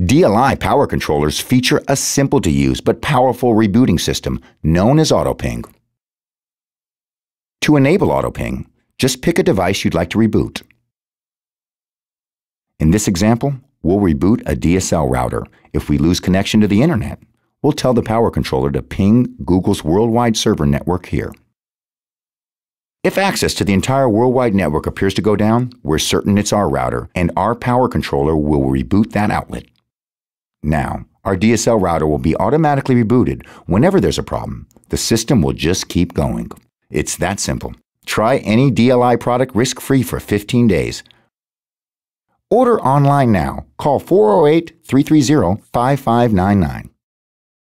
DLI power controllers feature a simple-to-use but powerful rebooting system known as AutoPing. To enable AutoPing, just pick a device you'd like to reboot. In this example, we'll reboot a DSL router. If we lose connection to the Internet, we'll tell the power controller to ping Google's worldwide server network here. If access to the entire worldwide network appears to go down, we're certain it's our router, and our power controller will reboot that outlet now. Our DSL router will be automatically rebooted whenever there's a problem. The system will just keep going. It's that simple. Try any DLI product risk free for 15 days. Order online now. Call 408 330 5599.